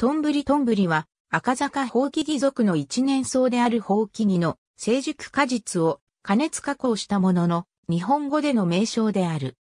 トンブリトンブリは、赤坂ホウキギの一年草であるホウキギの成熟果実を加熱加工したものの、日本語での名称である。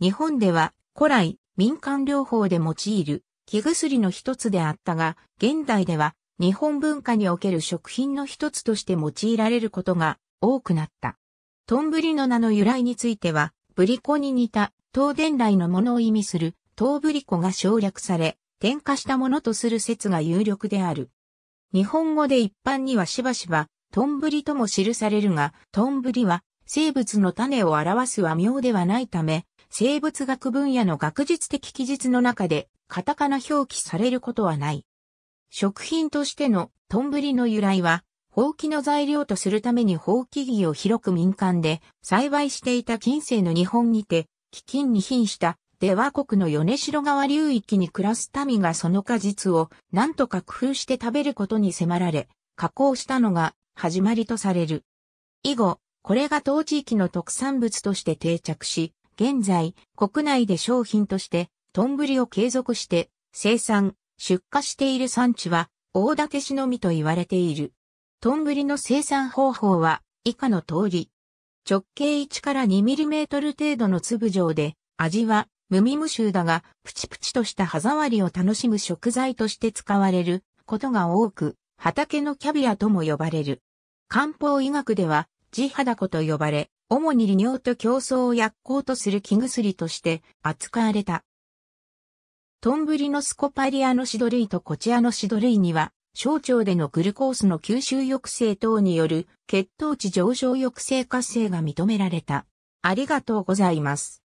日本では、古来、民間療法で用いる木薬の一つであったが、現代では、日本文化における食品の一つとして用いられることが多くなった。トンブリの名の由来については、ブリコに似た、東伝来のものを意味する、トーブリコが省略され、点火したものとする説が有力である。日本語で一般にはしばしば、とんぶりとも記されるが、とんぶりは生物の種を表す和名ではないため、生物学分野の学術的記述の中でカタカナ表記されることはない。食品としてのとんぶりの由来は、ほうきの材料とするためにほうき木を広く民間で栽培していた近世の日本にて、飢饉に瀕した出羽国の米城川流域に暮らす民がその果実を何とか工夫して食べることに迫られ、加工したのが始まりとされる。以後、これが当地域の特産物として定着し、現在、国内で商品として、トンブリを継続して生産、出荷している産地は、大館市のみと言われている。トンブリの生産方法は、以下の通り。直径1から2ミリメートル程度の粒状で、味は無味無臭だが、プチプチとした歯触りを楽しむ食材として使われることが多く、畑のキャビアとも呼ばれる。漢方医学では、地肌子と呼ばれ、主に利尿と競争を薬効とする気薬として扱われた。トンブリのスコパリアのシド類とコチアのシド類には、小腸でのグルコースの吸収抑制等による血糖値上昇抑制活性が認められた。ありがとうございます。